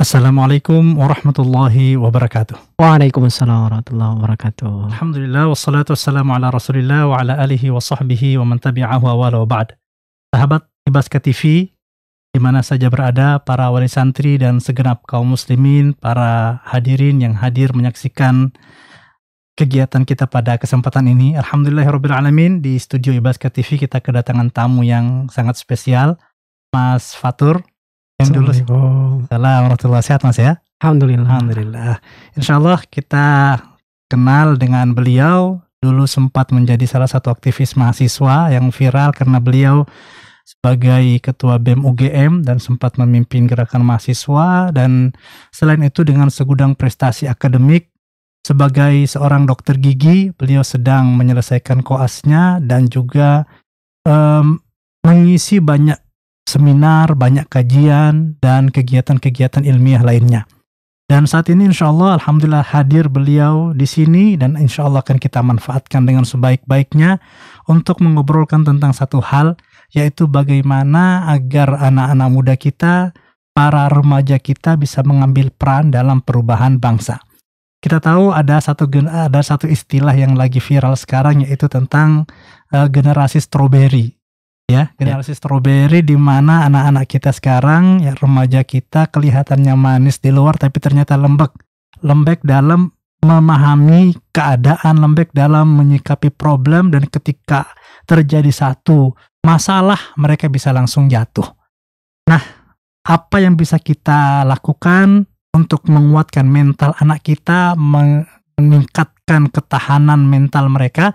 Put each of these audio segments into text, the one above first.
Assalamualaikum warahmatullahi wabarakatuh. Waalaikumsalam warahmatullahi wabarakatuh. Alhamdulillah wassalatu wassalamu ala Rasulillah wa ala alihi wa sahbihi wa man tabi'ahu wa wa ba'd. Sahabat Ibaska TV, di mana saja berada para wali santri dan segenap kaum muslimin, para hadirin yang hadir menyaksikan kegiatan kita pada kesempatan ini. Alhamdulillahirabbil ya alamin di studio Ibaska TV kita kedatangan tamu yang sangat spesial, Mas Fatur Assalamualaikum. Assalamualaikum warahmatullahi sehat mas ya. Alhamdulillah. Alhamdulillah. Insya Allah kita kenal dengan beliau. Dulu sempat menjadi salah satu aktivis mahasiswa yang viral karena beliau sebagai ketua BEM UGM dan sempat memimpin gerakan mahasiswa dan selain itu dengan segudang prestasi akademik sebagai seorang dokter gigi beliau sedang menyelesaikan koasnya dan juga um, mengisi banyak seminar, banyak kajian, dan kegiatan-kegiatan ilmiah lainnya. Dan saat ini insya Allah Alhamdulillah hadir beliau di sini dan insya Allah akan kita manfaatkan dengan sebaik-baiknya untuk mengobrolkan tentang satu hal yaitu bagaimana agar anak-anak muda kita, para remaja kita bisa mengambil peran dalam perubahan bangsa. Kita tahu ada satu ada satu istilah yang lagi viral sekarang yaitu tentang uh, generasi strawberry ya generasi ya. yeah. stroberi di mana anak-anak kita sekarang ya remaja kita kelihatannya manis di luar tapi ternyata lembek lembek dalam memahami keadaan lembek dalam menyikapi problem dan ketika terjadi satu masalah mereka bisa langsung jatuh nah apa yang bisa kita lakukan untuk menguatkan mental anak kita meningkatkan ketahanan mental mereka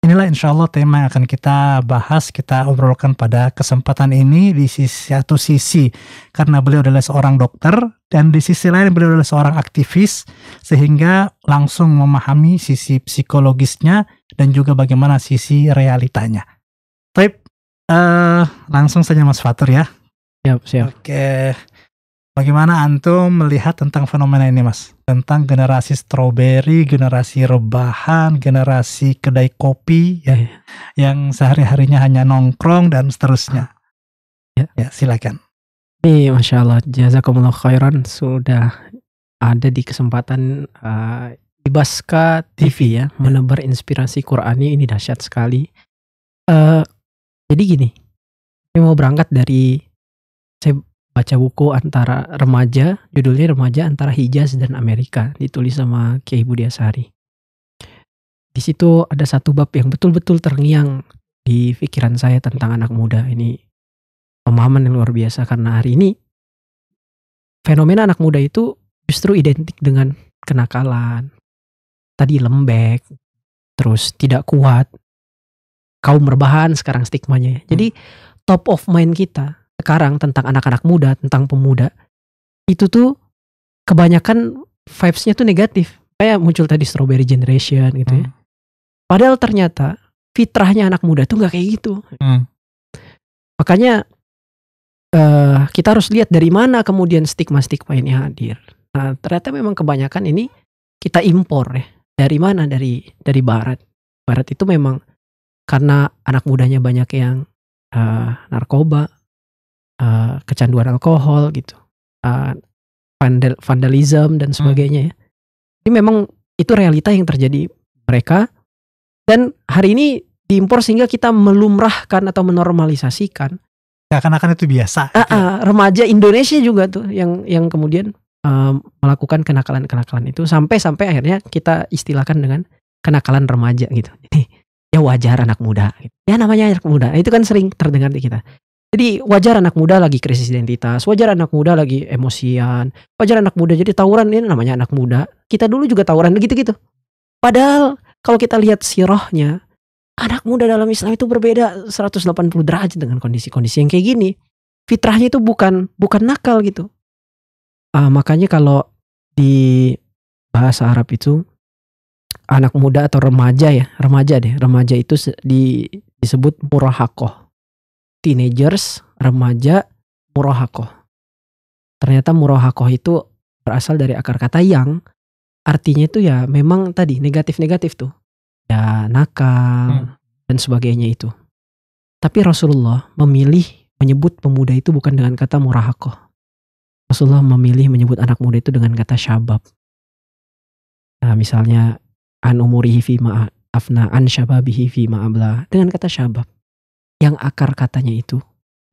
Inilah insya Allah tema yang akan kita bahas, kita obrolkan pada kesempatan ini di sisi, satu sisi karena beliau adalah seorang dokter dan di sisi lain beliau adalah seorang aktivis sehingga langsung memahami sisi psikologisnya dan juga bagaimana sisi realitanya. Tapi uh, eh, langsung saja Mas Fatur ya. Siap, siap. Oke. Bagaimana antum melihat tentang fenomena ini, Mas? Tentang generasi strawberry, generasi rebahan, generasi kedai kopi ya, yeah. yang sehari-harinya hanya nongkrong dan seterusnya. Ya, ya silakan. Ini masya Allah, jazakumullah khairan sudah ada di kesempatan uh, Ibaska TV iya. ya, yeah. menebar inspirasi Qurani ini dahsyat sekali. Uh, jadi gini, saya mau berangkat dari saya baca buku antara remaja, judulnya remaja antara Hijaz dan Amerika, ditulis sama Kiai Budi Asari. Di situ ada satu bab yang betul-betul terngiang di pikiran saya tentang anak muda ini. Pemahaman yang luar biasa karena hari ini fenomena anak muda itu justru identik dengan kenakalan. Tadi lembek, terus tidak kuat. Kaum rebahan sekarang stigmanya. Jadi hmm. top of mind kita sekarang tentang anak-anak muda, tentang pemuda, itu tuh kebanyakan vibes-nya tuh negatif. Kayak muncul tadi strawberry generation gitu ya. Hmm. Padahal ternyata fitrahnya anak muda tuh nggak kayak gitu. Hmm. Makanya uh, kita harus lihat dari mana kemudian stigma-stigma ini hadir. Nah, ternyata memang kebanyakan ini kita impor ya. Dari mana? Dari dari barat. Barat itu memang karena anak mudanya banyak yang uh, narkoba, uh, kecanduan alkohol gitu, uh, vandal, vandalism dan hmm. sebagainya. Hmm. Ya. Ini memang itu realita yang terjadi mereka dan hari ini diimpor sehingga kita melumrahkan atau menormalisasikan seakan-akan itu biasa. Uh, uh, remaja Indonesia juga tuh yang yang kemudian uh, melakukan kenakalan-kenakalan itu sampai-sampai akhirnya kita istilahkan dengan kenakalan remaja gitu. Jadi ya wajar anak muda. Gitu. Ya namanya anak muda. Itu kan sering terdengar di kita. Jadi wajar anak muda lagi krisis identitas, wajar anak muda lagi emosian, wajar anak muda jadi tawuran ini namanya anak muda. Kita dulu juga tawuran gitu-gitu. Padahal kalau kita lihat sirahnya, anak muda dalam Islam itu berbeda 180 derajat dengan kondisi-kondisi yang kayak gini. Fitrahnya itu bukan bukan nakal gitu. Uh, makanya kalau di bahasa Arab itu anak muda atau remaja ya, remaja deh, remaja itu di, disebut murahakoh teenagers, remaja, murohakoh. Ternyata murohakoh itu berasal dari akar kata yang artinya itu ya memang tadi negatif-negatif tuh. Ya nakal hmm. dan sebagainya itu. Tapi Rasulullah memilih menyebut pemuda itu bukan dengan kata murahakoh. Rasulullah memilih menyebut anak muda itu dengan kata syabab. Nah, misalnya an umurihi fi afna an syababihi fi abla dengan kata syabab yang akar katanya itu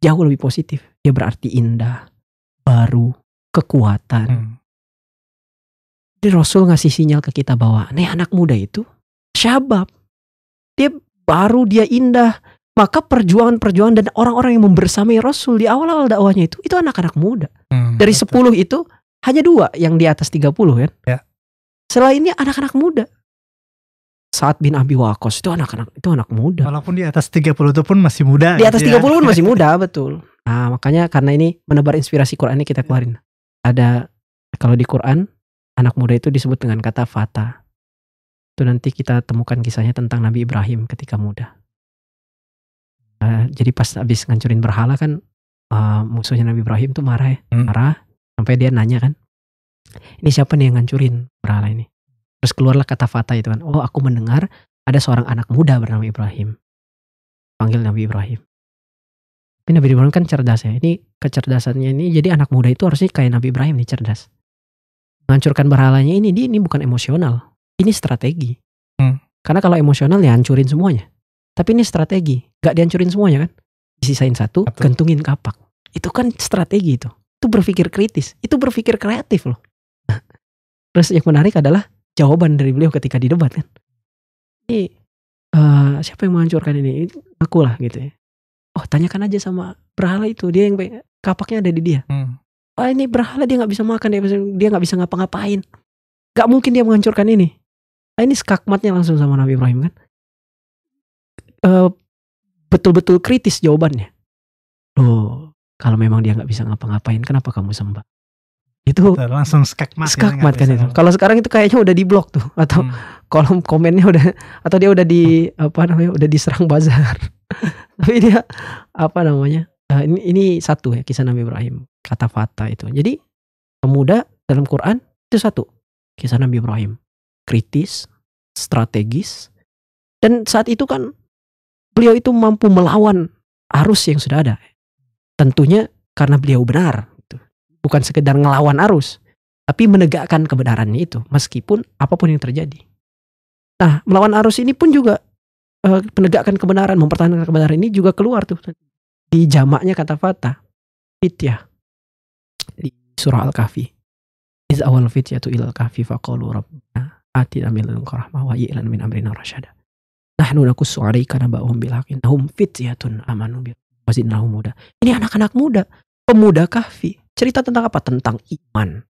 jauh lebih positif. Dia berarti indah, baru, kekuatan. Hmm. Jadi Rasul ngasih sinyal ke kita bahwa nih anak muda itu syabab. Dia baru, dia indah. Maka perjuangan-perjuangan dan orang-orang yang membersamai Rasul di awal-awal dakwahnya itu, itu anak-anak muda. Hmm, Dari betul. 10 itu, hanya dua yang di atas 30 kan. Ya. Selainnya anak-anak muda. Saat bin Abi Wakos itu anak-anak itu anak muda. Walaupun di atas 30 itu pun masih muda. Di atas gitu ya. 30 pun masih muda, betul. Nah, makanya karena ini menebar inspirasi Quran ini kita keluarin. Ada kalau di Quran anak muda itu disebut dengan kata fata. Itu nanti kita temukan kisahnya tentang Nabi Ibrahim ketika muda. Uh, jadi pas habis ngancurin berhala kan uh, musuhnya Nabi Ibrahim tuh marah ya, hmm. marah sampai dia nanya kan, ini siapa nih yang ngancurin berhala ini? Terus keluarlah kata fata itu kan. Oh aku mendengar ada seorang anak muda bernama Ibrahim. Panggil Nabi Ibrahim. Tapi Nabi Ibrahim kan cerdas ya. Ini kecerdasannya ini jadi anak muda itu harusnya kayak Nabi Ibrahim nih cerdas. Menghancurkan berhalanya ini dia ini bukan emosional. Ini strategi. Hmm. Karena kalau emosional ya hancurin semuanya. Tapi ini strategi. Gak dihancurin semuanya kan. Disisain satu, Betul. gentungin kapak. Itu kan strategi itu. Itu berpikir kritis. Itu berpikir kreatif loh. Terus yang menarik adalah jawaban dari beliau ketika di debat kan ini iya. uh, eh, siapa yang menghancurkan ini aku lah gitu ya oh tanyakan aja sama berhala itu dia yang kapaknya ada di dia hmm. oh ini berhala dia nggak bisa makan dia ya, dia nggak bisa ngapa-ngapain nggak mungkin dia menghancurkan ini nah, ini skakmatnya langsung sama Nabi Ibrahim kan betul eh, betul-betul kritis jawabannya loh kalau memang dia nggak bisa ngapa-ngapain kenapa kamu sembah itu Betul, langsung skakmat ya, skakmat kan itu kalau sekarang itu kayaknya udah diblok tuh atau hmm. kolom komennya udah atau dia udah di hmm. apa namanya udah diserang bazar tapi dia apa namanya uh, ini ini satu ya kisah Nabi Ibrahim kata fata itu jadi pemuda dalam Quran itu satu kisah Nabi Ibrahim kritis strategis dan saat itu kan beliau itu mampu melawan arus yang sudah ada tentunya karena beliau benar bukan sekedar ngelawan arus, tapi menegakkan kebenarannya itu meskipun apapun yang terjadi. Nah, melawan arus ini pun juga uh, menegakkan kebenaran, mempertahankan kebenaran ini juga keluar tuh di jamaknya kata fata fityah di surah al-kahfi. Iz awal fityatu ilal kahfi faqalu rabbana atina min ladunka rahmah wa yi'lan min amrina rasyada. Nahnu nakussu 'alaika naba'uhum bil haqqi. Hum fityatun amanu bi wazidnahum muda. Ini anak-anak muda, pemuda kahfi. Cerita tentang apa? Tentang iman.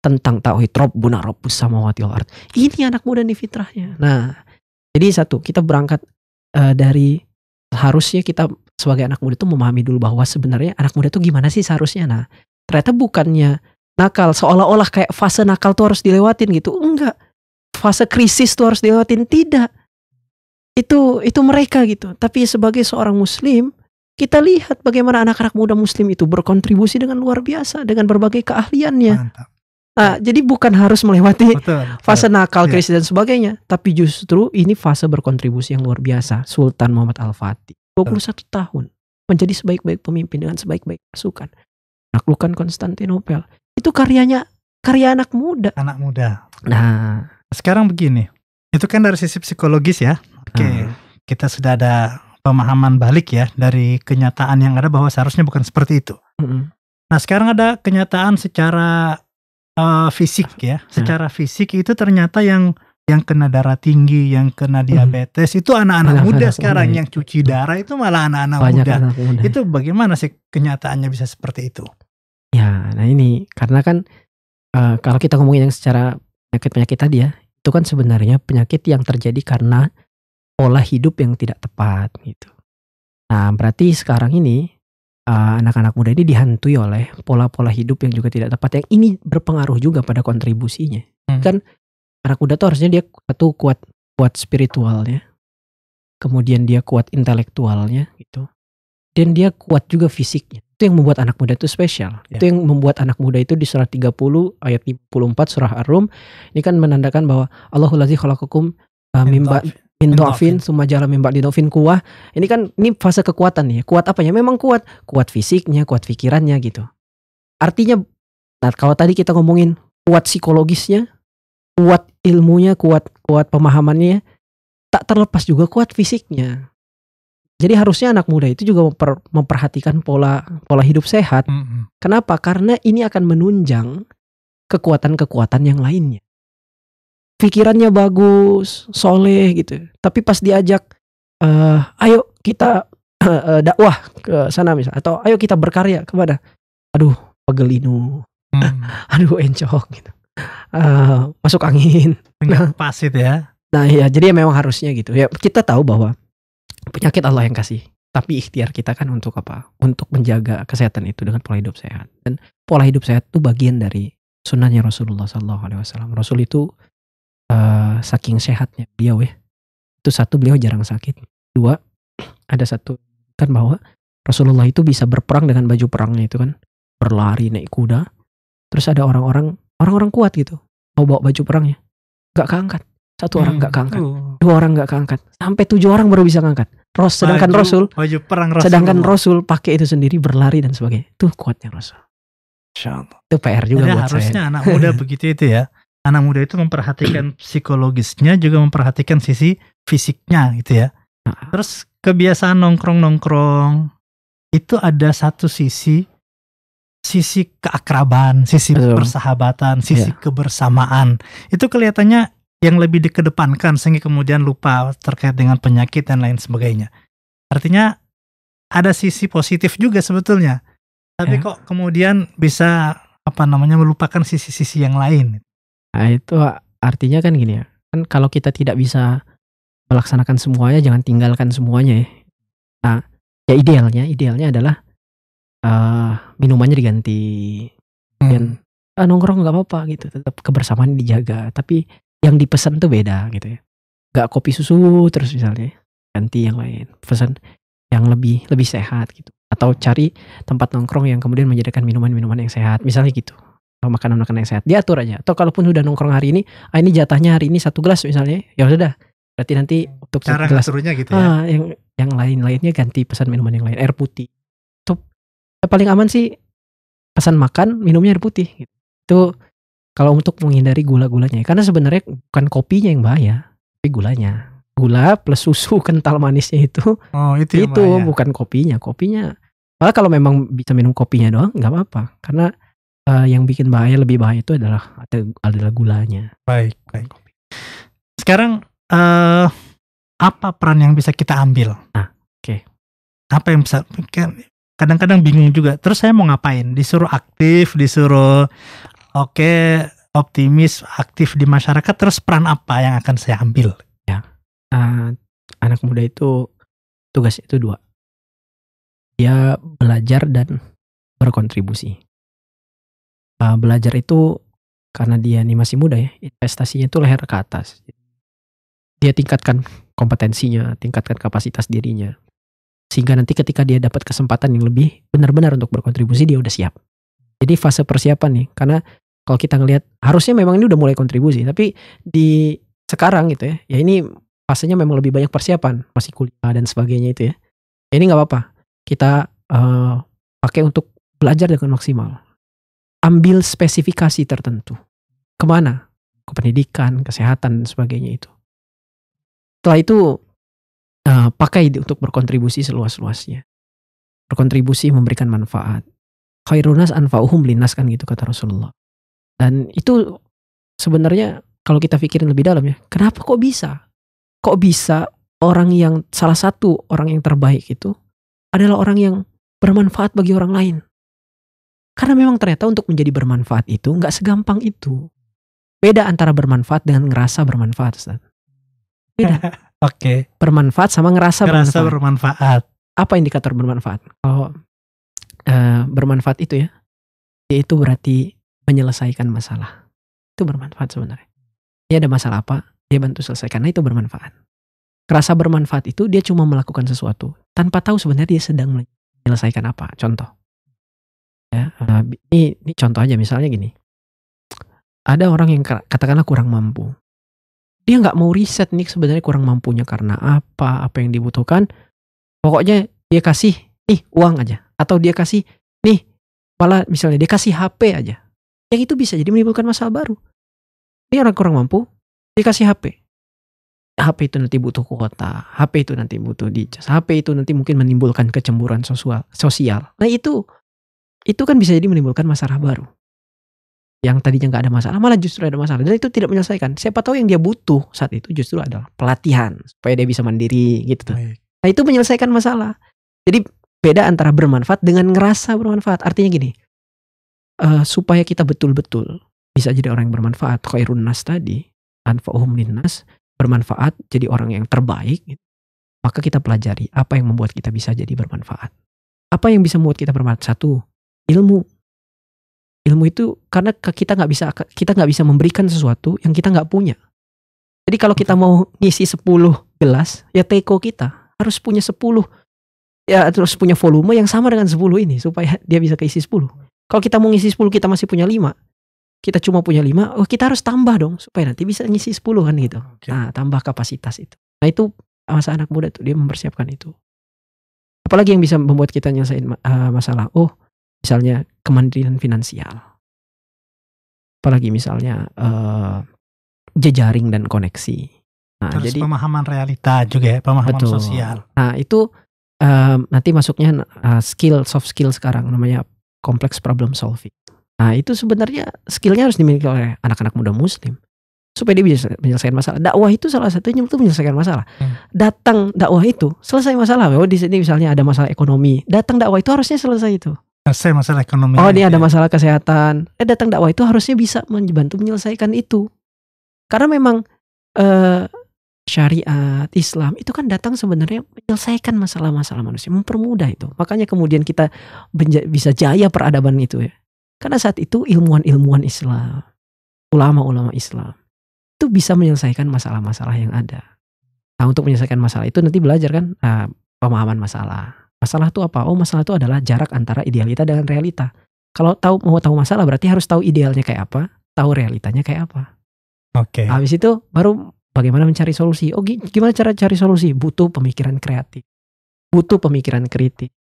Tentang tauhid. Rabbuna rabbus samawati wal ard. Ini anak muda nih fitrahnya. Nah, jadi satu, kita berangkat uh, dari harusnya kita sebagai anak muda itu memahami dulu bahwa sebenarnya anak muda itu gimana sih seharusnya. Nah, ternyata bukannya nakal, seolah-olah kayak fase nakal tuh harus dilewatin gitu. Enggak. Fase krisis tuh harus dilewatin. Tidak. Itu itu mereka gitu. Tapi sebagai seorang muslim, kita lihat bagaimana anak-anak muda muslim itu berkontribusi dengan luar biasa dengan berbagai keahliannya. Nah, jadi bukan harus melewati betul, fase nakal, iya. krisis dan sebagainya, tapi justru ini fase berkontribusi yang luar biasa. Sultan Muhammad Al-Fatih, 21 betul. tahun, menjadi sebaik-baik pemimpin dengan sebaik-baik pasukan. Naklukan Konstantinopel. Itu karyanya karya anak muda. Anak muda. Nah, sekarang begini. Itu kan dari sisi psikologis ya. Oke, okay. Nah. Hmm. kita sudah ada pemahaman balik ya dari kenyataan yang ada bahwa seharusnya bukan seperti itu. Mm-hmm. Nah sekarang ada kenyataan secara uh, fisik ya, mm-hmm. secara fisik itu ternyata yang yang kena darah tinggi, yang kena diabetes mm-hmm. itu anak-anak muda sekarang muda. Iya. yang cuci darah itu malah anak-anak muda. muda. Itu bagaimana sih kenyataannya bisa seperti itu? Ya, nah ini karena kan uh, kalau kita ngomongin yang secara penyakit-penyakit tadi ya, itu kan sebenarnya penyakit yang terjadi karena pola hidup yang tidak tepat gitu. Nah, berarti sekarang ini eh, anak-anak uh, muda ini dihantui oleh pola-pola hidup yang juga tidak tepat yang ini berpengaruh juga pada kontribusinya. Hmm. Kan anak muda tuh harusnya dia satu kuat kuat spiritualnya, kemudian dia kuat intelektualnya gitu. Dan dia kuat juga fisiknya. Itu yang membuat anak muda itu spesial. Ya. Itu yang membuat anak muda itu di surah 30 ayat 54 surah Ar-Rum ini kan menandakan bahwa Allahulazi khalaqakum eh, mimba endorfin, semua jalan membak didofin kuah. Ini kan ini fase kekuatan ya. Kuat apanya? Memang kuat, kuat fisiknya, kuat pikirannya gitu. Artinya nah kalau tadi kita ngomongin kuat psikologisnya, kuat ilmunya, kuat kuat pemahamannya, tak terlepas juga kuat fisiknya. Jadi harusnya anak muda itu juga memper, memperhatikan pola pola hidup sehat. Mm -hmm. Kenapa? Karena ini akan menunjang kekuatan-kekuatan yang lainnya pikirannya bagus, soleh gitu. Tapi pas diajak, uh, ayo kita uh, dakwah ke sana misal, atau ayo kita berkarya kepada, aduh pegelinu, hmm. aduh encok gitu, uh, masuk angin. nah, pas itu ya. Nah ya, jadi memang harusnya gitu. Ya kita tahu bahwa penyakit Allah yang kasih. Tapi ikhtiar kita kan untuk apa? Untuk menjaga kesehatan itu dengan pola hidup sehat. Dan pola hidup sehat itu bagian dari sunnahnya Rasulullah Sallallahu Alaihi Wasallam. Rasul itu Eh, saking sehatnya beliau ya itu satu beliau jarang sakit dua ada satu kan bahwa Rasulullah itu bisa berperang dengan baju perangnya itu kan berlari naik kuda terus ada orang-orang orang-orang kuat gitu mau bawa baju perangnya nggak keangkat satu hmm. orang nggak keangkat dua orang nggak keangkat sampai tujuh orang baru bisa ngangkat Ros sedangkan baju, Rasul baju perang Rasul sedangkan Rasul pakai itu sendiri berlari dan sebagainya tuh kuatnya Rasul Insya itu PR juga Jadi buat harusnya saya. anak muda begitu itu ya anak muda itu memperhatikan psikologisnya juga memperhatikan sisi fisiknya gitu ya. Terus kebiasaan nongkrong-nongkrong itu ada satu sisi sisi keakraban, sisi persahabatan, sisi yeah. kebersamaan. Itu kelihatannya yang lebih dikedepankan sehingga kemudian lupa terkait dengan penyakit dan lain sebagainya. Artinya ada sisi positif juga sebetulnya. Tapi yeah. kok kemudian bisa apa namanya melupakan sisi-sisi yang lain. Nah, itu artinya kan gini ya. Kan kalau kita tidak bisa melaksanakan semuanya, jangan tinggalkan semuanya ya. Nah, ya idealnya, idealnya adalah uh, minumannya diganti. Hmm. Dan uh, nongkrong nggak apa-apa gitu, tetap kebersamaan dijaga. Tapi yang dipesan tuh beda gitu ya. Gak kopi susu terus misalnya, ganti yang lain. Pesan yang lebih lebih sehat gitu atau cari tempat nongkrong yang kemudian menjadikan minuman-minuman yang sehat misalnya gitu makanan-makanan yang sehat diatur aja atau kalaupun sudah nongkrong hari ini ah ini jatahnya hari ini satu gelas misalnya ya sudah berarti nanti untuk cara gelas, gitu ya ah, yang yang lain-lainnya ganti pesan minuman yang lain air putih itu paling aman sih pesan makan minumnya air putih gitu. itu kalau untuk menghindari gula-gulanya karena sebenarnya bukan kopinya yang bahaya tapi gulanya gula plus susu kental manisnya itu oh, itu, itu bukan kopinya kopinya malah kalau memang bisa minum kopinya doang nggak apa-apa karena uh, yang bikin bahaya lebih bahaya itu adalah adalah gulanya. Baik, baik. Sekarang uh, apa peran yang bisa kita ambil? Nah, oke. Okay. Apa yang bisa kan, kadang-kadang bingung juga. Terus saya mau ngapain? Disuruh aktif, disuruh oke okay, optimis, aktif di masyarakat. Terus peran apa yang akan saya ambil? Ya, uh, anak muda itu tugas itu dua. Dia belajar dan berkontribusi uh, belajar itu karena dia ini masih muda ya investasinya itu leher ke atas dia tingkatkan kompetensinya tingkatkan kapasitas dirinya sehingga nanti ketika dia dapat kesempatan yang lebih benar-benar untuk berkontribusi dia udah siap jadi fase persiapan nih karena kalau kita ngelihat harusnya memang ini udah mulai kontribusi tapi di sekarang gitu ya ya ini fasenya memang lebih banyak persiapan masih kuliah dan sebagainya itu ya, ya ini nggak apa-apa kita uh, pakai untuk belajar dengan maksimal ambil spesifikasi tertentu. Kemana? Ke pendidikan, kesehatan, dan sebagainya itu. Setelah itu, uh, pakai untuk berkontribusi seluas-luasnya. Berkontribusi memberikan manfaat. Khairunas anfa'uhum linas kan gitu kata Rasulullah. Dan itu sebenarnya kalau kita pikirin lebih dalam ya, kenapa kok bisa? Kok bisa orang yang salah satu orang yang terbaik itu adalah orang yang bermanfaat bagi orang lain? Karena memang ternyata untuk menjadi bermanfaat itu nggak segampang itu. Beda antara bermanfaat dengan ngerasa bermanfaat, Ustaz. Beda. Oke. okay. Bermanfaat sama ngerasa, ngerasa bermanfaat. bermanfaat. Apa indikator bermanfaat? Kalau oh, uh, bermanfaat itu ya, yaitu berarti menyelesaikan masalah. Itu bermanfaat sebenarnya. Dia ada masalah apa, dia bantu selesaikan. Nah itu bermanfaat. ngerasa bermanfaat itu dia cuma melakukan sesuatu tanpa tahu sebenarnya dia sedang menyelesaikan apa. Contoh, ya eh, ini ini contoh aja misalnya gini ada orang yang katakanlah kurang mampu dia nggak mau riset nih sebenarnya kurang mampunya karena apa apa yang dibutuhkan pokoknya dia kasih nih uang aja atau dia kasih nih malah misalnya dia kasih HP aja yang itu bisa jadi menimbulkan masalah baru ini orang kurang mampu dia kasih HP HP itu nanti butuh kuota, HP itu nanti butuh dicas, HP itu nanti mungkin menimbulkan kecemburuan sosial. Nah itu itu kan bisa jadi menimbulkan masalah baru. Yang tadinya nggak ada masalah, malah justru ada masalah. Dan itu tidak menyelesaikan. Siapa tahu yang dia butuh saat itu justru adalah pelatihan supaya dia bisa mandiri gitu. Tuh. Nah itu menyelesaikan masalah. Jadi beda antara bermanfaat dengan ngerasa bermanfaat. Artinya gini, uh, supaya kita betul-betul bisa jadi orang yang bermanfaat. Khairun nas tadi, anfa'uhum linnas, bermanfaat jadi orang yang terbaik. Gitu. Maka kita pelajari apa yang membuat kita bisa jadi bermanfaat. Apa yang bisa membuat kita bermanfaat? Satu, ilmu ilmu itu karena kita nggak bisa kita nggak bisa memberikan sesuatu yang kita nggak punya jadi kalau kita mau ngisi 10 gelas ya teko kita harus punya 10 ya terus punya volume yang sama dengan 10 ini supaya dia bisa keisi 10 kalau kita mau ngisi 10 kita masih punya 5 kita cuma punya 5 oh kita harus tambah dong supaya nanti bisa ngisi 10 kan gitu oh, nah tambah kapasitas itu nah itu masa anak muda tuh dia mempersiapkan itu apalagi yang bisa membuat kita nyelesain uh, masalah oh Misalnya kemandirian finansial. Apalagi misalnya uh, jejaring dan koneksi. Nah, Terus jadi pemahaman realita juga ya, pemahaman betul. sosial. Nah, itu uh, nanti masuknya uh, skill soft skill sekarang namanya kompleks problem solving. Nah, itu sebenarnya skillnya harus dimiliki oleh anak-anak muda muslim supaya dia bisa menyelesaikan masalah. Dakwah itu salah satunya itu menyelesaikan masalah. Hmm. Datang dakwah itu selesai masalah. Oh, di sini misalnya ada masalah ekonomi, datang dakwah itu harusnya selesai itu. Saya masalah ekonomi. Oh, ini ada ya. masalah kesehatan. Eh, datang dakwah itu harusnya bisa membantu menyelesaikan itu. Karena memang eh, syariat Islam itu kan datang sebenarnya menyelesaikan masalah-masalah manusia, mempermudah itu. Makanya kemudian kita bisa jaya peradaban itu ya. Karena saat itu ilmuwan-ilmuwan Islam, ulama-ulama Islam itu bisa menyelesaikan masalah-masalah yang ada. Nah, untuk menyelesaikan masalah itu nanti belajar kan nah, pemahaman masalah Masalah itu apa? Oh, masalah itu adalah jarak antara idealita dengan realita. Kalau tahu mau tahu masalah berarti harus tahu idealnya kayak apa, tahu realitanya kayak apa. Oke. Okay. Habis itu baru bagaimana mencari solusi. Oh, gimana cara cari solusi? Butuh pemikiran kreatif. Butuh pemikiran kritik.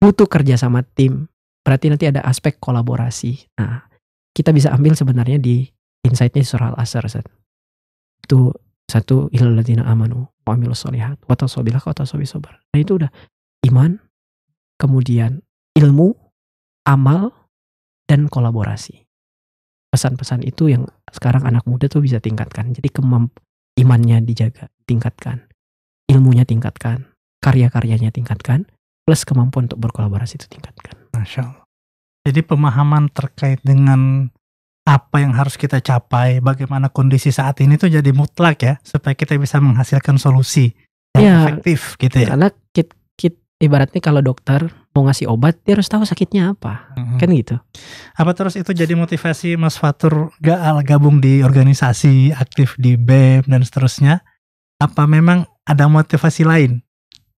Butuh kerja sama tim. Berarti nanti ada aspek kolaborasi. Nah, kita bisa ambil sebenarnya di insightnya surah al-asr itu satu ilal ladina amanu wa amilus solihat wa tasabilah wa tasabi sobar nah itu udah iman, kemudian ilmu, amal, dan kolaborasi. Pesan-pesan itu yang sekarang anak muda tuh bisa tingkatkan. Jadi kemamp imannya dijaga, tingkatkan. Ilmunya tingkatkan, karya-karyanya tingkatkan, plus kemampuan untuk berkolaborasi itu tingkatkan. Masya Allah. Jadi pemahaman terkait dengan apa yang harus kita capai, bagaimana kondisi saat ini tuh jadi mutlak ya, supaya kita bisa menghasilkan solusi yang ya, efektif gitu ya. Karena ibaratnya kalau dokter mau ngasih obat dia harus tahu sakitnya apa mm-hmm. kan gitu apa terus itu jadi motivasi Mas Fatur gak gabung di organisasi aktif di BEM dan seterusnya apa memang ada motivasi lain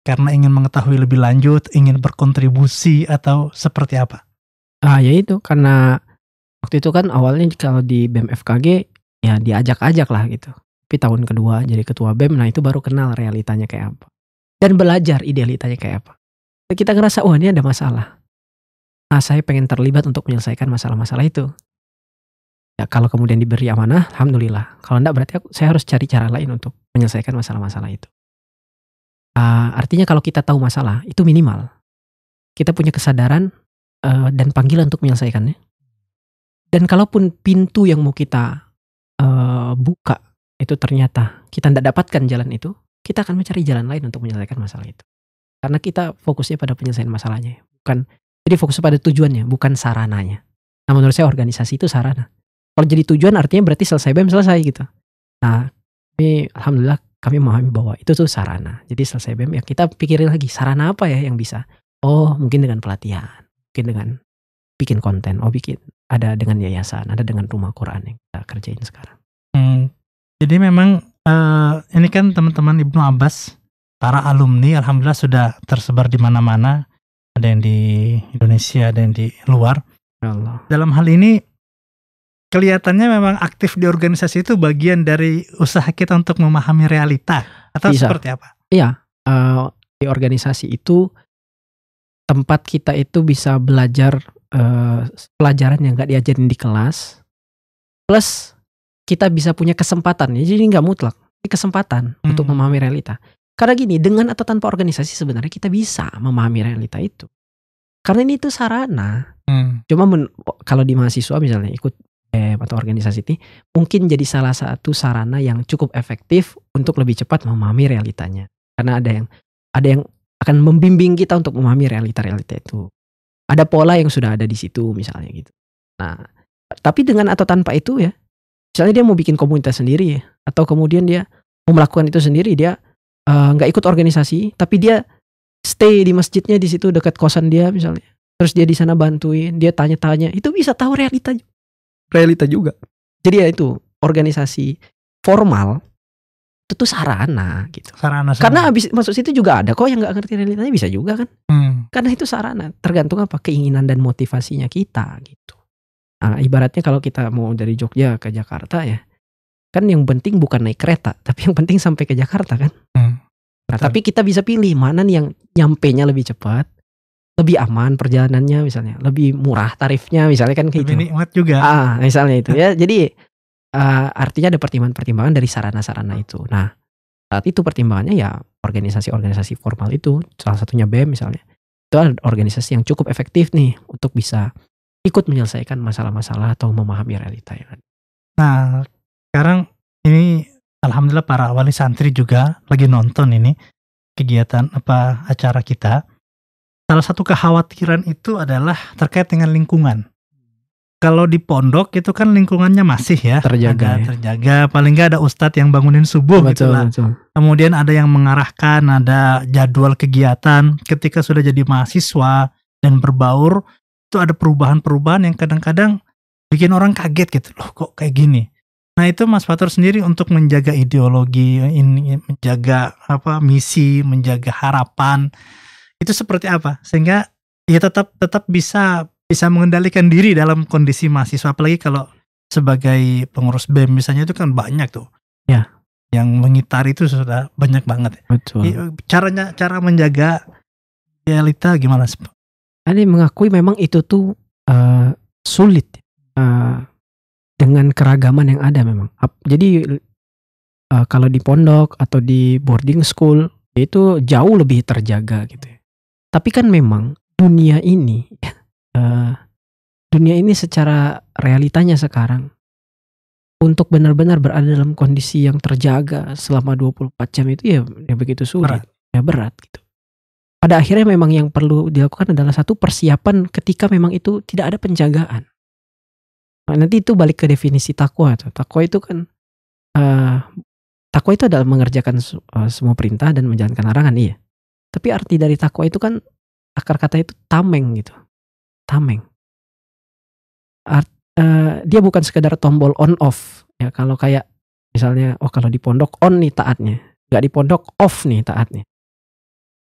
karena ingin mengetahui lebih lanjut ingin berkontribusi atau seperti apa ah ya itu karena waktu itu kan awalnya kalau di BEM FKG ya diajak-ajak lah gitu tapi tahun kedua jadi ketua BEM nah itu baru kenal realitanya kayak apa dan belajar idealitanya kayak apa. Kita ngerasa, wah oh, ini ada masalah. Nah, saya pengen terlibat untuk menyelesaikan masalah-masalah itu. Ya, kalau kemudian diberi amanah, alhamdulillah. Kalau enggak berarti aku, saya harus cari cara lain untuk menyelesaikan masalah-masalah itu. Uh, artinya kalau kita tahu masalah, itu minimal. Kita punya kesadaran uh, dan panggilan untuk menyelesaikannya. Dan kalaupun pintu yang mau kita uh, buka itu ternyata kita tidak dapatkan jalan itu, kita akan mencari jalan lain untuk menyelesaikan masalah itu. Karena kita fokusnya pada penyelesaian masalahnya, bukan jadi fokus pada tujuannya, bukan sarananya. Nah menurut saya organisasi itu sarana. Kalau jadi tujuan artinya berarti selesai BEM selesai gitu. Nah ini alhamdulillah kami memahami bahwa itu tuh sarana. Jadi selesai BEM ya kita pikirin lagi sarana apa ya yang bisa. Oh mungkin dengan pelatihan, mungkin dengan bikin konten, oh bikin ada dengan yayasan, ada dengan rumah Quran yang kita kerjain sekarang. Hmm, jadi memang uh, ini kan teman-teman Ibnu Abbas para alumni alhamdulillah sudah tersebar di mana-mana ada yang di Indonesia ada yang di luar ya Allah. dalam hal ini kelihatannya memang aktif di organisasi itu bagian dari usaha kita untuk memahami realita atau Bisa. seperti apa iya uh, di organisasi itu tempat kita itu bisa belajar uh, pelajaran yang nggak diajarin di kelas plus kita bisa punya kesempatan ya jadi nggak mutlak ini kesempatan hmm. untuk memahami realita karena gini dengan atau tanpa organisasi sebenarnya kita bisa memahami realita itu karena ini itu sarana hmm. cuma men, kalau di mahasiswa misalnya ikut eh, atau organisasi ini mungkin jadi salah satu sarana yang cukup efektif untuk lebih cepat memahami realitanya karena ada yang ada yang akan membimbing kita untuk memahami realita-realita itu ada pola yang sudah ada di situ misalnya gitu nah tapi dengan atau tanpa itu ya misalnya dia mau bikin komunitas sendiri atau kemudian dia mau melakukan itu sendiri dia eh, nggak uh, ikut organisasi tapi dia stay di masjidnya di situ dekat kosan dia misalnya terus dia di sana bantuin dia tanya-tanya itu bisa tahu realita realita juga jadi ya itu organisasi formal itu tuh sarana gitu sarana, sarana. karena habis masuk situ juga ada kok yang nggak ngerti realitanya bisa juga kan hmm. karena itu sarana tergantung apa keinginan dan motivasinya kita gitu Nah, ibaratnya kalau kita mau dari Jogja ke Jakarta ya, kan yang penting bukan naik kereta, tapi yang penting sampai ke Jakarta kan. Hmm, nah, tapi kita bisa pilih mana nih yang nyampe-nya lebih cepat, lebih aman perjalanannya misalnya, lebih murah tarifnya misalnya kan kayak gitu. nikmat juga. Ah, misalnya itu ya. Jadi uh, artinya ada pertimbangan-pertimbangan dari sarana-sarana itu. Nah, saat itu pertimbangannya ya organisasi-organisasi formal itu, salah satunya BEM misalnya. Itu adalah organisasi yang cukup efektif nih untuk bisa ikut menyelesaikan masalah-masalah atau memahami realita yang ada. Nah, sekarang ini alhamdulillah para wali santri juga lagi nonton ini kegiatan apa acara kita. Salah satu kekhawatiran itu adalah terkait dengan lingkungan. Kalau di pondok itu kan lingkungannya masih ya terjaga, ya. terjaga. Paling nggak ada ustadz yang bangunin subuh gitu lah. Kemudian ada yang mengarahkan, ada jadwal kegiatan. Ketika sudah jadi mahasiswa dan berbaur, itu ada perubahan-perubahan yang kadang-kadang bikin orang kaget gitu loh kok kayak gini nah itu Mas Fatur sendiri untuk menjaga ideologi ini menjaga apa misi menjaga harapan itu seperti apa sehingga ya tetap tetap bisa bisa mengendalikan diri dalam kondisi mahasiswa apalagi kalau sebagai pengurus BEM misalnya itu kan banyak tuh ya yang mengitari itu sudah banyak banget betul iya, caranya cara menjaga realita gimana Ani mengakui memang itu tuh uh, sulit uh, dengan keragaman yang ada memang. Jadi uh, kalau di pondok atau di boarding school itu jauh lebih terjaga gitu. Ya. Tapi kan memang dunia ini uh, dunia ini secara realitanya sekarang untuk benar-benar berada dalam kondisi yang terjaga selama 24 jam itu ya, ya begitu sulit. Berat. Ya berat gitu pada akhirnya memang yang perlu dilakukan adalah satu persiapan ketika memang itu tidak ada penjagaan. Nah, nanti itu balik ke definisi takwa. Takwa itu kan uh, takwa itu adalah mengerjakan uh, semua perintah dan menjalankan larangan, iya. Tapi arti dari takwa itu kan akar kata itu tameng gitu. Tameng. Art, uh, dia bukan sekedar tombol on off ya kalau kayak misalnya oh kalau di pondok on nih taatnya, nggak di pondok off nih taatnya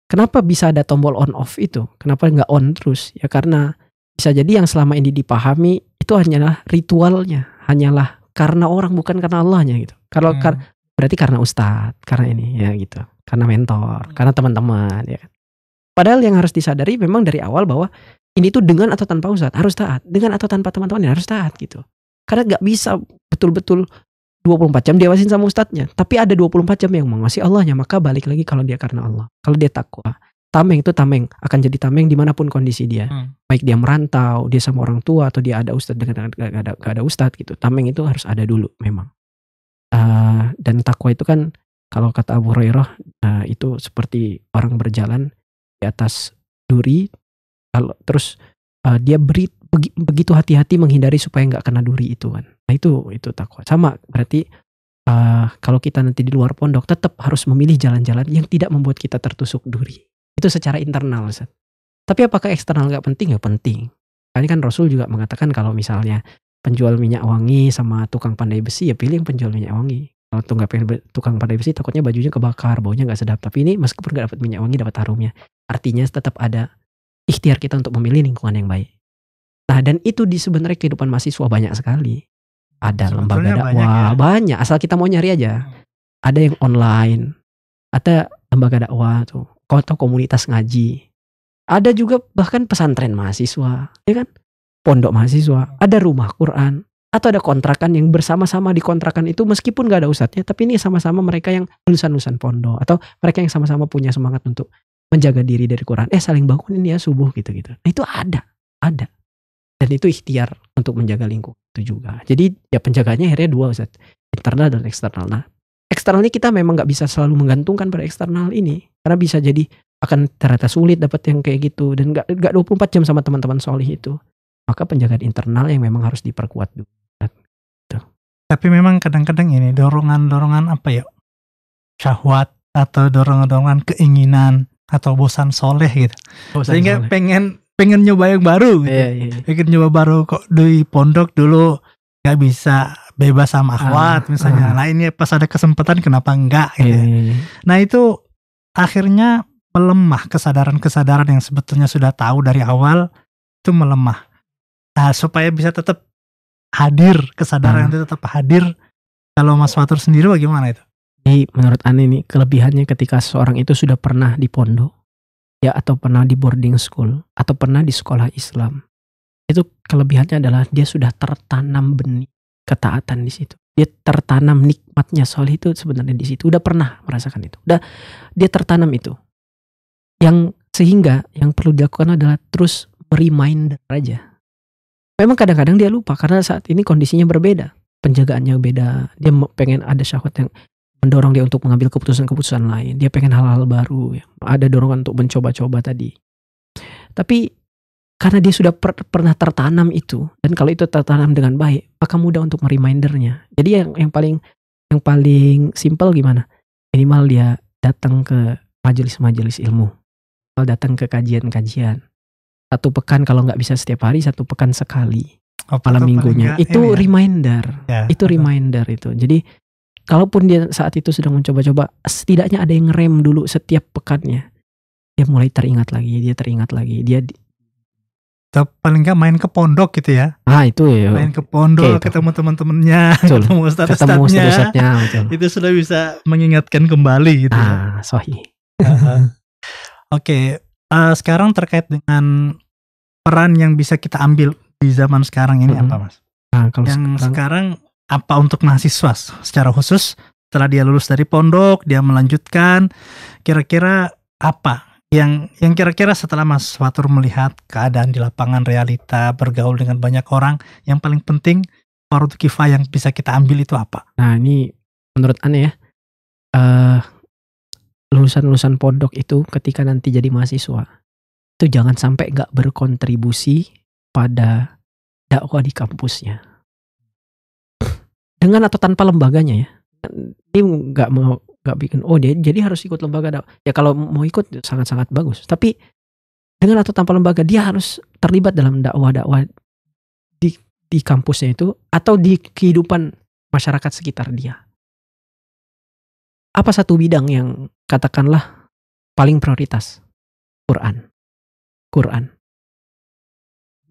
Kenapa bisa ada tombol on off itu? Kenapa nggak on terus? Ya karena bisa jadi yang selama ini dipahami itu hanyalah ritualnya, hanyalah karena orang bukan karena Allahnya gitu. Kalau hmm. kar berarti karena ustadz, karena ini ya gitu, karena mentor, hmm. karena teman-teman ya. Kan. Padahal yang harus disadari memang dari awal bahwa ini tuh dengan atau tanpa ustadz harus taat, dengan atau tanpa teman-teman ya harus taat gitu. Karena nggak bisa betul-betul 24 jam diawasin sama ustadznya. Tapi ada 24 jam yang mengasihi Allahnya. Maka balik lagi kalau dia karena Allah. Kalau dia takwa. Tameng itu tameng. Akan jadi tameng dimanapun kondisi dia. Hmm. Baik dia merantau, dia sama orang tua, atau dia ada ustadz dengan gak ada, gak ada ustadz gitu. Tameng itu harus ada dulu memang. Uh, dan takwa itu kan kalau kata Abu Hurairah uh, itu seperti orang berjalan di atas duri kalau terus uh, dia beri begitu hati-hati menghindari supaya nggak kena duri itu kan. Nah itu itu takwa. Sama berarti uh, kalau kita nanti di luar pondok tetap harus memilih jalan-jalan yang tidak membuat kita tertusuk duri. Itu secara internal. set. Tapi apakah eksternal nggak penting? Ya penting. Karena kan Rasul juga mengatakan kalau misalnya penjual minyak wangi sama tukang pandai besi ya pilih yang penjual minyak wangi. Kalau tuh nggak pengen tukang pandai besi takutnya bajunya kebakar, baunya nggak sedap. Tapi ini meskipun nggak dapat minyak wangi dapat harumnya. Artinya tetap ada ikhtiar kita untuk memilih lingkungan yang baik. Nah dan itu di sebenarnya kehidupan mahasiswa banyak sekali. Ada Sebetulnya lembaga dakwah banyak, ya? banyak asal kita mau nyari aja. Hmm. Ada yang online, ada lembaga dakwah tuh, Kota komunitas ngaji. Ada juga bahkan pesantren mahasiswa, ya kan? Pondok mahasiswa, ada rumah Quran, atau ada kontrakan yang bersama-sama di kontrakan itu meskipun gak ada ustadznya tapi ini sama-sama mereka yang lulusan-lulusan pondok atau mereka yang sama-sama punya semangat untuk menjaga diri dari Quran eh saling bangun ini ya subuh gitu-gitu nah itu ada ada dan itu ikhtiar untuk menjaga lingkungan itu juga jadi ya penjaganya akhirnya dua Ustaz internal dan eksternal nah eksternalnya kita memang nggak bisa selalu menggantungkan pada eksternal ini karena bisa jadi akan ternyata sulit dapat yang kayak gitu dan nggak nggak 24 jam sama teman-teman solih itu maka penjagaan internal yang memang harus diperkuat dulu nah, gitu. tapi memang kadang-kadang ini dorongan-dorongan apa ya syahwat atau dorongan-dorongan keinginan atau bosan soleh gitu bosan sehingga soleh. pengen pengen nyoba yang baru gitu. yeah, yeah. pengen nyoba baru kok di pondok dulu nggak bisa bebas sama ah. akhwat uh, misalnya uh. nah ini pas ada kesempatan kenapa enggak gitu yeah, yeah, yeah. Iya. nah itu akhirnya melemah kesadaran-kesadaran yang sebetulnya sudah tahu dari awal itu melemah nah supaya bisa tetap hadir kesadaran uh. itu tetap hadir kalau Mas Fatur sendiri bagaimana itu? Jadi menurut Ani nih kelebihannya ketika seorang itu sudah pernah di pondok ya atau pernah di boarding school atau pernah di sekolah Islam itu kelebihannya adalah dia sudah tertanam benih ketaatan di situ dia tertanam nikmatnya soal itu sebenarnya di situ udah pernah merasakan itu udah dia tertanam itu yang sehingga yang perlu dilakukan adalah terus reminder aja memang kadang-kadang dia lupa karena saat ini kondisinya berbeda penjagaannya beda dia pengen ada syahwat yang mendorong dia untuk mengambil keputusan-keputusan lain. Dia pengen hal-hal baru. Ya. Ada dorongan untuk mencoba-coba tadi. Tapi karena dia sudah per, pernah tertanam itu dan kalau itu tertanam dengan baik, maka mudah untuk merimindernya. Jadi yang yang paling yang paling simple gimana? Minimal dia datang ke majelis-majelis ilmu, minimal datang ke kajian-kajian. Satu pekan kalau nggak bisa setiap hari, satu pekan sekali oh, malam minggunya. Itu ya. reminder, ya, itu betul. reminder itu. Jadi kalaupun dia saat itu sedang mencoba-coba, setidaknya ada yang ngerem dulu setiap pekannya. Dia mulai teringat lagi, dia teringat lagi, dia di... paling nggak main ke pondok gitu ya. Ah itu ya. Main ke pondok, okay, ketemu teman-temannya, ketemu status-statusnya. itu sudah bisa mengingatkan kembali gitu. Ya. Ah, sohi. Oke, okay. uh, eh, sekarang terkait dengan peran yang bisa kita ambil di zaman sekarang ini -hmm. apa mas? Nah, kalau yang sekarang apa untuk mahasiswa secara khusus setelah dia lulus dari pondok dia melanjutkan kira-kira apa yang yang kira-kira setelah Mas Fatur melihat keadaan di lapangan realita bergaul dengan banyak orang yang paling penting parut Kifa yang bisa kita ambil itu apa? Nah ini menurut aneh ya uh, lulusan-lulusan pondok itu ketika nanti jadi mahasiswa itu jangan sampai nggak berkontribusi pada dakwah di kampusnya dengan atau tanpa lembaganya ya Ini nggak mau nggak bikin oh dia jadi harus ikut lembaga ya kalau mau ikut sangat sangat bagus tapi dengan atau tanpa lembaga dia harus terlibat dalam dakwah dakwah di di kampusnya itu atau di kehidupan masyarakat sekitar dia apa satu bidang yang katakanlah paling prioritas Quran Quran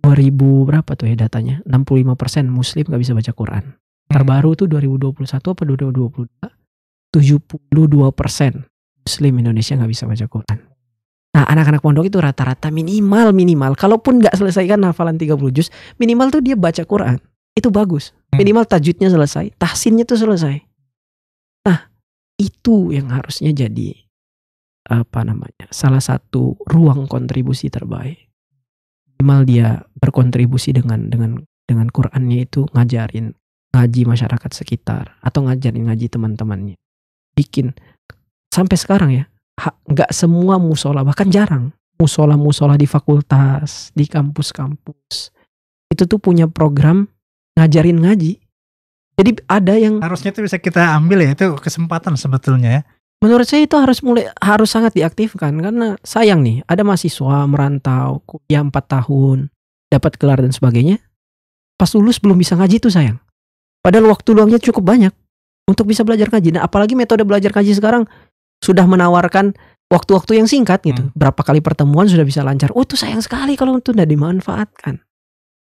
2000 berapa tuh ya datanya 65% muslim gak bisa baca Quran Hmm. Terbaru tuh 2021 apa 2022? 72 persen Muslim Indonesia nggak bisa baca Quran. Nah anak-anak pondok itu rata-rata minimal minimal. Kalaupun nggak selesaikan hafalan 30 juz, minimal tuh dia baca Quran. Itu bagus. Hmm. Minimal tajwidnya selesai, tahsinnya tuh selesai. Nah itu yang harusnya jadi apa namanya salah satu ruang kontribusi terbaik minimal dia berkontribusi dengan dengan dengan Qurannya itu ngajarin ngaji masyarakat sekitar atau ngajarin ngaji teman-temannya bikin sampai sekarang ya nggak semua musola bahkan jarang musola musola di fakultas di kampus-kampus itu tuh punya program ngajarin ngaji jadi ada yang harusnya itu bisa kita ambil ya itu kesempatan sebetulnya ya menurut saya itu harus mulai harus sangat diaktifkan karena sayang nih ada mahasiswa merantau kuliah 4 tahun dapat gelar dan sebagainya pas lulus belum bisa ngaji tuh sayang Padahal waktu luangnya cukup banyak untuk bisa belajar kaji. Nah, apalagi metode belajar kaji sekarang sudah menawarkan waktu-waktu yang singkat gitu. Hmm. Berapa kali pertemuan sudah bisa lancar. Oh, itu sayang sekali kalau itu tidak dimanfaatkan.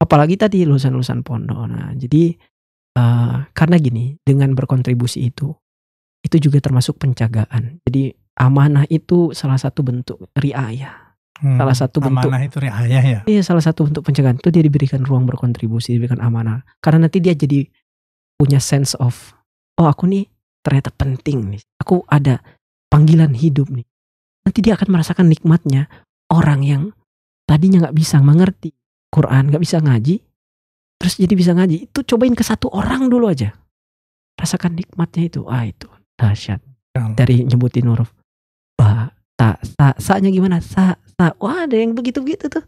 Apalagi tadi lulusan-lulusan pondok. Nah, jadi uh, karena gini, dengan berkontribusi itu itu juga termasuk penjagaan. Jadi amanah itu salah satu bentuk riaya Hmm, salah satu bentuk amanah itu riaya ya. Iya, salah satu bentuk pencegahan itu dia diberikan ruang berkontribusi, diberikan amanah. Karena nanti dia jadi punya sense of oh aku nih ternyata penting nih. Aku ada panggilan hidup nih. Nanti dia akan merasakan nikmatnya orang yang tadinya nggak bisa mengerti Quran, nggak bisa ngaji, terus jadi bisa ngaji. Itu cobain ke satu orang dulu aja. Rasakan nikmatnya itu. Ah itu dahsyat. Dari nyebutin huruf ba, ta, sa, sa-nya gimana? Sa, sa. Wah ada yang begitu-begitu tuh.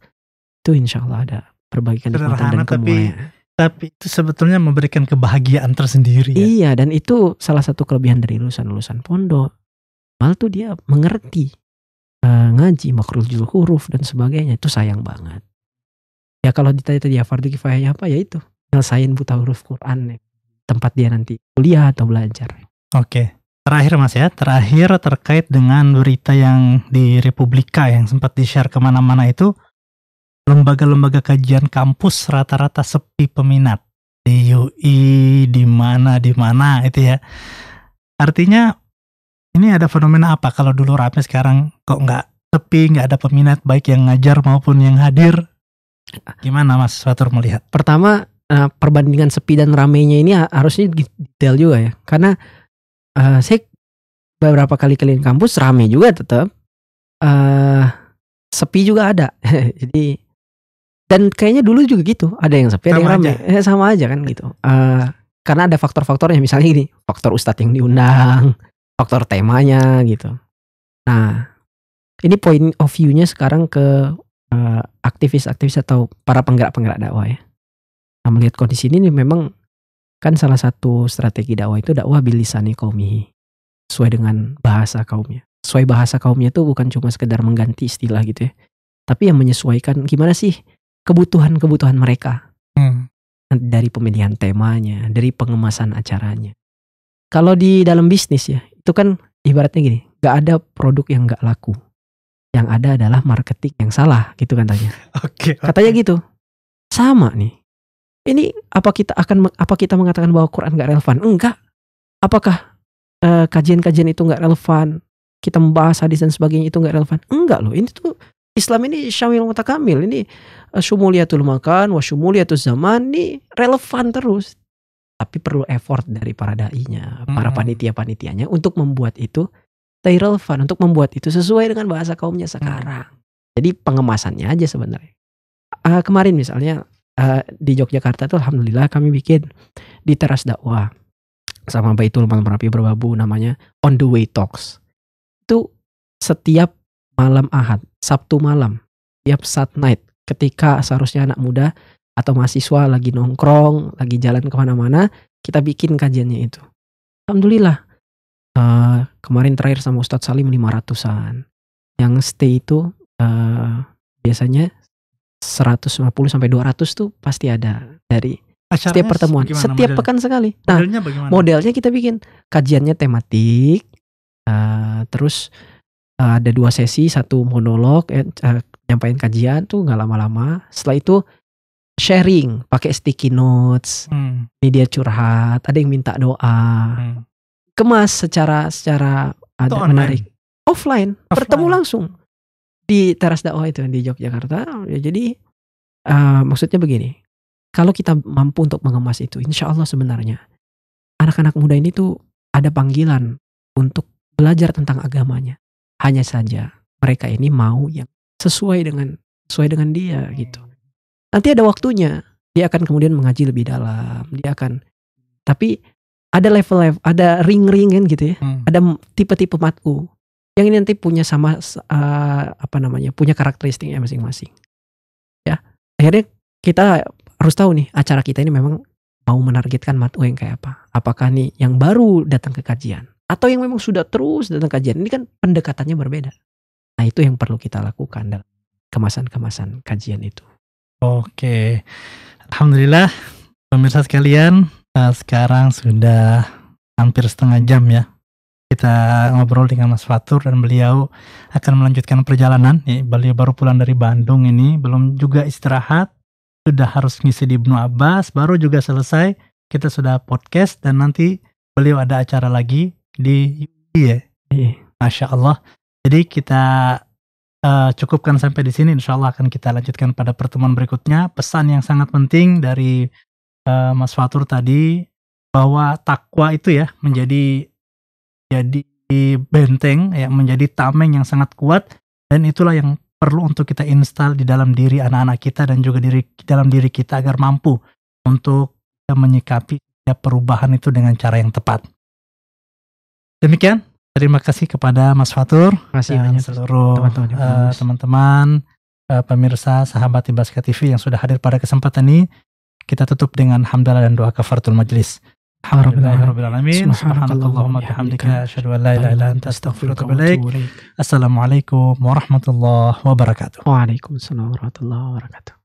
tuh insyaallah ada perbaikan nikmatan dan kemuliaan tapi itu sebetulnya memberikan kebahagiaan tersendiri ya? iya dan itu salah satu kelebihan dari lulusan lulusan pondok mal tuh dia mengerti uh, ngaji makrojul huruf dan sebagainya itu sayang banget ya kalau ditanya tadi ya fardu kifayahnya apa ya itu nyelesain buta huruf Quran ya. tempat dia nanti kuliah atau belajar oke Terakhir mas ya, terakhir terkait dengan berita yang di Republika yang sempat di-share kemana-mana itu lembaga-lembaga kajian kampus rata-rata sepi peminat di UI di mana di mana itu ya artinya ini ada fenomena apa kalau dulu rame sekarang kok nggak sepi nggak ada peminat baik yang ngajar maupun yang hadir gimana Mas Fatur melihat pertama eh, perbandingan sepi dan ramenya ini harusnya detail juga ya karena uh, saya beberapa kali keliling kampus rame juga tetap uh, eh, sepi juga ada jadi dan kayaknya dulu juga gitu ada yang sepi ada yang ramai ya, eh, sama aja kan gitu uh, karena ada faktor-faktornya misalnya ini faktor ustadz yang diundang faktor temanya gitu nah ini point of view-nya sekarang ke eh, aktivis-aktivis uh, atau para penggerak-penggerak dakwah ya nah, melihat kondisi ini memang kan salah satu strategi dakwah itu dakwah bilisani kaumi sesuai dengan bahasa kaumnya sesuai bahasa kaumnya itu bukan cuma sekedar mengganti istilah gitu ya tapi yang menyesuaikan gimana sih kebutuhan-kebutuhan mereka. Hmm. Dari pemilihan temanya, dari pengemasan acaranya. Kalau di dalam bisnis ya, itu kan ibaratnya gini, gak ada produk yang gak laku. Yang ada adalah marketing yang salah gitu kan tanya. Oke. Okay, okay. Katanya gitu. Sama nih. Ini apa kita akan apa kita mengatakan bahwa Quran gak relevan? Enggak. Apakah eh, kajian-kajian uh, itu gak relevan? Kita membahas hadis dan sebagainya itu gak relevan? Enggak loh. Ini tuh Islam ini syamil mutakamil ini eh, syumuliyatul makan wa syumuliyatul zaman ini relevan terus tapi perlu effort dari para dai-nya, para hmm. panitia-panitianya untuk membuat itu stay relevan, untuk membuat itu sesuai dengan bahasa kaumnya hmm. sekarang. Jadi pengemasannya aja sebenarnya. Uh, kemarin misalnya uh, di Yogyakarta tuh alhamdulillah kami bikin di teras dakwah sama Baitul Merapi Berbabu namanya On the Way Talks. Itu setiap malam Ahad Sabtu malam, tiap sat night, ketika seharusnya anak muda atau mahasiswa lagi nongkrong, lagi jalan kemana-mana, kita bikin kajiannya itu. Alhamdulillah, uh, kemarin terakhir sama Ustadz Salim 500-an. Yang stay itu uh, biasanya 150 sampai 200 tuh pasti ada dari Acaranya setiap pertemuan, setiap model? pekan sekali. Nah, modelnya, modelnya kita bikin kajiannya tematik, uh, terus ada dua sesi satu monolog eh, uh, eh, nyampain kajian tuh nggak lama-lama setelah itu sharing pakai sticky notes hmm. ini curhat ada yang minta doa hmm. kemas secara secara ada menarik offline, offline bertemu langsung di teras dakwah itu di Yogyakarta ya jadi uh, maksudnya begini kalau kita mampu untuk mengemas itu insya Allah sebenarnya anak-anak muda ini tuh ada panggilan untuk belajar tentang agamanya hanya saja mereka ini mau yang sesuai dengan sesuai dengan dia gitu. Nanti ada waktunya dia akan kemudian mengaji lebih dalam, dia akan tapi ada level level ada ring-ring kan gitu ya. Hmm. Ada tipe-tipe matku yang ini nanti punya sama uh, apa namanya? punya karakteristiknya masing-masing. Ya. Akhirnya kita harus tahu nih acara kita ini memang mau menargetkan matku yang kayak apa. Apakah nih yang baru datang ke kajian atau yang memang sudah terus datang kajian ini kan pendekatannya berbeda. Nah itu yang perlu kita lakukan dalam kemasan-kemasan kajian itu. Oke, alhamdulillah pemirsa sekalian eh, sekarang sudah hampir setengah jam ya kita ngobrol dengan Mas Fatur dan beliau akan melanjutkan perjalanan. Ya, beliau baru pulang dari Bandung ini, belum juga istirahat, sudah harus ngisi di Ibnu Abbas, baru juga selesai kita sudah podcast dan nanti beliau ada acara lagi di UI ya. Iya. Masya Allah. Jadi kita uh, cukupkan sampai di sini. Insya Allah akan kita lanjutkan pada pertemuan berikutnya. Pesan yang sangat penting dari uh, Mas Fatur tadi bahwa takwa itu ya menjadi jadi benteng ya menjadi tameng yang sangat kuat dan itulah yang perlu untuk kita install di dalam diri anak-anak kita dan juga diri dalam diri kita agar mampu untuk menyikapi perubahan itu dengan cara yang tepat. Demikian, terima kasih kepada Mas Fatur kasih dan banyak, seluruh teman-teman, uh, uh, pemirsa sahabat di Basket TV yang sudah hadir pada kesempatan ini. Kita tutup dengan hamdalah dan doa kafaratul majlis. wa Assalamualaikum warahmatullahi wabarakatuh. Waalaikumsalam warahmatullahi wabarakatuh.